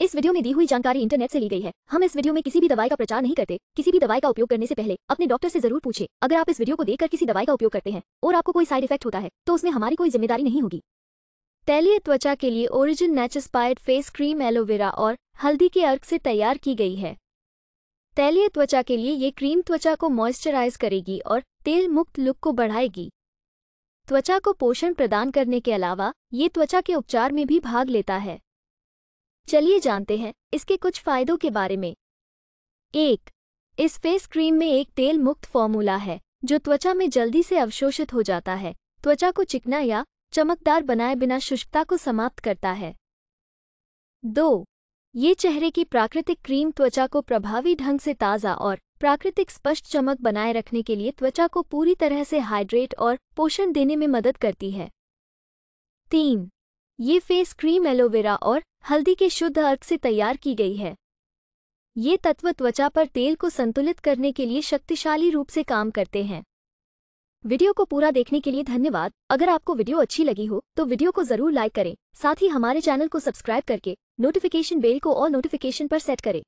इस वीडियो में दी हुई जानकारी इंटरनेट से ली गई है हम इस वीडियो में किसी भी दवाई का प्रचार नहीं करते किसी भी दवाई का उपयोग करने से पहले अपने डॉक्टर से जरूर पूछे अगर आप इस वीडियो को देखकर किसी दवाई का उपयोग करते हैं और आपको कोई साइड इफेक्ट होता है तो उसमें हमारी कोई जिम्मेदारी नहीं होगी तैलीय त्वचा के लिए ओरिजिन नेच फेस क्रीम एलोवेरा और हल्दी के अर्क से तैयार की गई है तैलीय त्वचा के लिए ये क्रीम त्वचा को मॉइस्चराइज करेगी और तेल मुक्त लुक को बढ़ाएगी त्वचा को पोषण प्रदान करने के अलावा ये त्वचा के उपचार में भी भाग लेता है चलिए जानते हैं इसके कुछ फायदों के बारे में एक इस फेस क्रीम में एक तेल मुक्त फॉर्मूला है जो त्वचा में जल्दी से अवशोषित हो जाता है त्वचा को चिकना या चमकदार बनाए बिना शुष्कता को समाप्त करता है दो ये चेहरे की प्राकृतिक क्रीम त्वचा को प्रभावी ढंग से ताज़ा और प्राकृतिक स्पष्ट चमक बनाए रखने के लिए त्वचा को पूरी तरह से हाइड्रेट और पोषण देने में मदद करती है तीन ये फेस क्रीम एलोवेरा और हल्दी के शुद्ध अर्क से तैयार की गई है ये तत्व त्वचा पर तेल को संतुलित करने के लिए शक्तिशाली रूप से काम करते हैं वीडियो को पूरा देखने के लिए धन्यवाद अगर आपको वीडियो अच्छी लगी हो तो वीडियो को जरूर लाइक करें साथ ही हमारे चैनल को सब्सक्राइब करके नोटिफिकेशन बेल को और नोटिफिकेशन पर सेट करें